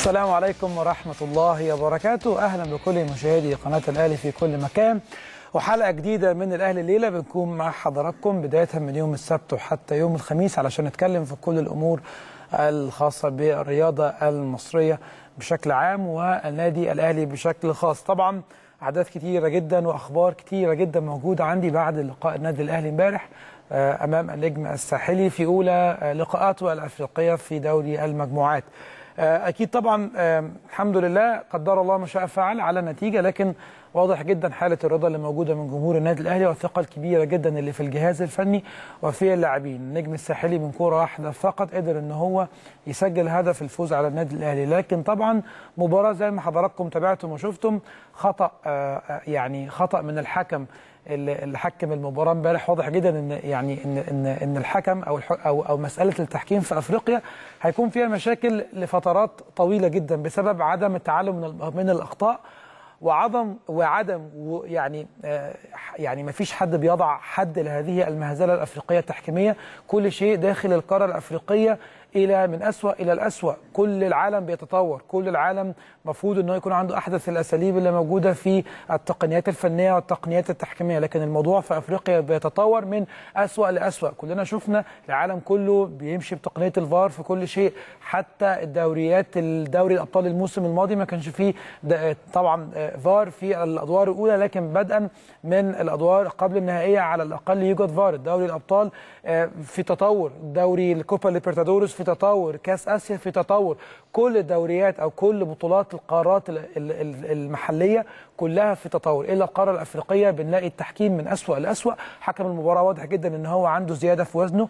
السلام عليكم ورحمة الله وبركاته أهلا بكل مشاهدي قناة الأهلي في كل مكان وحلقة جديدة من الأهلي الليلة بنكون مع حضراتكم بداية من يوم السبت وحتى يوم الخميس علشان نتكلم في كل الأمور الخاصة بالرياضة المصرية بشكل عام والنادي الأهلي بشكل خاص طبعا أحداث كثيره جدا وأخبار كثيره جدا موجودة عندي بعد لقاء النادي الأهلي امبارح آه، أمام النجم الساحلي في أولى آه، لقاءاته الأفريقية في دوري المجموعات آه، اكيد طبعا آه، الحمد لله قدر الله ما شاء فعل على نتيجه لكن واضح جدا حاله الرضا اللي موجوده من جمهور النادي الاهلي والثقه الكبيره جدا اللي في الجهاز الفني وفي اللاعبين النجم الساحلي من كوره واحده فقط قدر ان هو يسجل هدف الفوز على النادي الاهلي لكن طبعا مباراه زي ما حضراتكم تابعتم وشفتم خطا آه، يعني خطا من الحكم اللي حكم المباراه امبارح واضح جدا ان يعني ان ان ان الحكم او او او مساله التحكيم في افريقيا هيكون فيها مشاكل لفترات طويله جدا بسبب عدم التعلم من من الاخطاء وعدم وعدم يعني آه، يعني ما فيش حد بيضع حد لهذه المهزله الافريقيه التحكيميه كل شيء داخل القاره الافريقيه الى من اسوا الى الاسوا كل العالم بيتطور كل العالم مفروض انه يكون عنده احدث الاساليب اللي موجوده في التقنيات الفنيه والتقنيات التحكيميه لكن الموضوع في افريقيا بيتطور من اسوا لاسوا كلنا شفنا العالم كله بيمشي بتقنيه الفار في كل شيء حتى الدوريات الدوري الابطال الموسم الماضي ما كانش فيه طبعا آه، فار في الادوار الاولى لكن بدءا من الادوار قبل النهائيه على الاقل يوجد فار دوري الابطال آه، في تطور دوري الكوبا ليبرتادورس في تطور كاس اسيا في تطور كل الدوريات او كل بطولات القارات المحليه كلها في تطور الا القاره الافريقيه بنلاقي التحكيم من اسوء لاسوء حكم المباراه واضح جدا ان هو عنده زياده في وزنه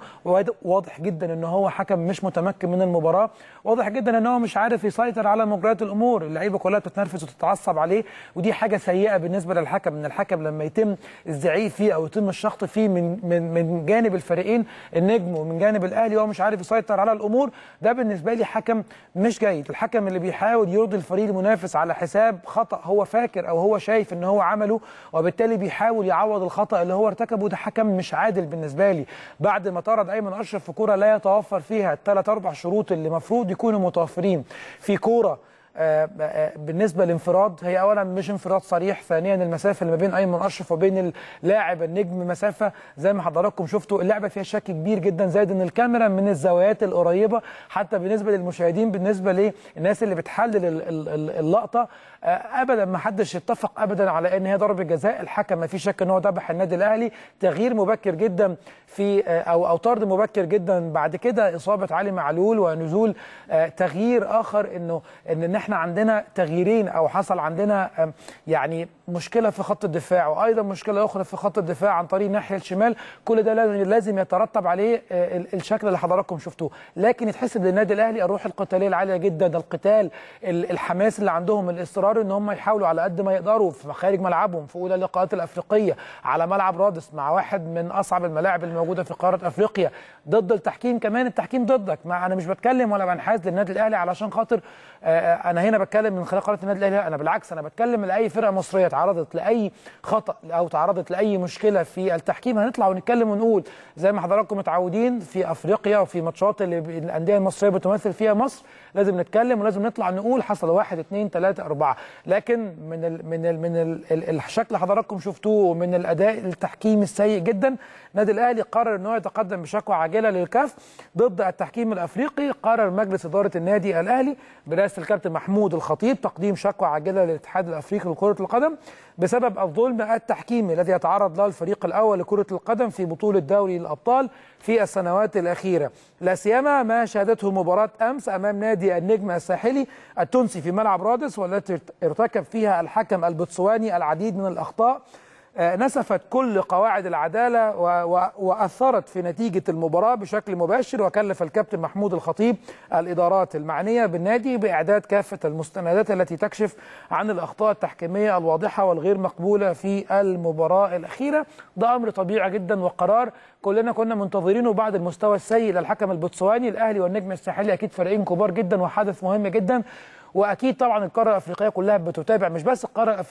واضح جدا ان هو حكم مش متمكن من المباراه واضح جدا ان هو مش عارف يسيطر على مجريات الامور اللعيبه كلها بتتنرفز وتتعصب عليه ودي حاجه سيئه بالنسبه للحكم ان الحكم لما يتم الزعيق فيه او يتم الشخط فيه من من من جانب الفريقين النجم ومن جانب الاهلي وهو مش عارف يسيطر على الامور ده بالنسبه لي حكم مش جيد الحكم اللي بيحاول يرضي الفريق المنافس على حساب خطا هو فاكر او وهو شايف ان هو عمله وبالتالي بيحاول يعوض الخطا اللي هو ارتكبه ده حكم مش عادل بالنسبه لي بعد ما طرد ايمن اشرف في كوره لا يتوفر فيها الثلاث اربع شروط اللي المفروض يكونوا متوفرين في كوره آه، آه، بالنسبه للانفراد هي اولا مش انفراد صريح ثانيا المسافه اللي ما بين ايمن اشرف وبين اللاعب النجم مسافه زي ما حضراتكم شفتوا اللعبه فيها شك كبير جدا زائد ان الكاميرا من الزوايات القريبه حتى بالنسبه للمشاهدين بالنسبه للناس اللي بتحلل اللقطه آه، ابدا ما حدش اتفق ابدا على ان هي ضربه جزاء الحكم ما فيش شك ان هو ذبح النادي الاهلي تغيير مبكر جدا في او او طرد مبكر جدا بعد كده اصابه علي معلول ونزول تغيير اخر انه ان احنا عندنا تغييرين او حصل عندنا يعني مشكله في خط الدفاع وايضا مشكله اخرى في خط الدفاع عن طريق الناحيه الشمال كل ده لازم يترتب عليه الشكل اللي حضراتكم شفتوه لكن يتحسب للنادي الاهلي الروح القتاليه العاليه جدا القتال الحماس اللي عندهم الاصرار ان هم يحاولوا على قد ما يقدروا في خارج ملعبهم في اولى اللقاءات الافريقيه على ملعب رادس مع واحد من اصعب الملاعب الموجوده في قاره افريقيا ضد التحكيم كمان التحكيم ضدك ما انا مش بتكلم ولا بنحاز للنادي الاهلي علشان خاطر انا هنا بتكلم من خلال قناه النادي الاهلي انا بالعكس انا بتكلم لاي فرقه مصريه تعرضت لاي خطا او تعرضت لاي مشكله في التحكيم هنطلع ونتكلم ونقول زي ما حضراتكم متعودين في افريقيا وفي ماتشات اللي الانديه المصريه بتمثل فيها مصر لازم نتكلم ولازم نطلع نقول حصل واحد اثنين ثلاثه اربعه لكن من الـ من الـ من الـ الشكل حضراتكم شفتوه من الاداء التحكيمي السيء جدا النادي الاهلي قرر ان هو يتقدم بشكوى عاجله للكاف ضد التحكيم الافريقي قرر مجلس اداره النادي الاهلي برئاسه الكابتن محمود الخطيب تقديم شكوى عاجلة للاتحاد الأفريقي لكرة القدم بسبب الظلم التحكيمي الذي يتعرض له الفريق الأول لكرة القدم في بطولة دوري الأبطال في السنوات الأخيرة لا سيما ما شهدته مباراة أمس أمام نادي النجم الساحلي التونسي في ملعب رادس والتي ارتكب فيها الحكم البوتسواني العديد من الأخطاء آه، نسفت كل قواعد العدالة وأثرت في نتيجة المباراة بشكل مباشر وكلف الكابتن محمود الخطيب الإدارات المعنية بالنادي بإعداد كافة المستندات التي تكشف عن الأخطاء التحكيمية الواضحة والغير مقبولة في المباراة الأخيرة ده أمر طبيعي جدا وقرار كلنا كنا منتظرينه بعد المستوى السيء للحكم البوتسواني الأهلي والنجم الساحلي أكيد فريقين كبار جدا وحدث مهم جدا وأكيد طبعا القارة الأفريقية كلها بتتابع مش بس القارة الأفريقية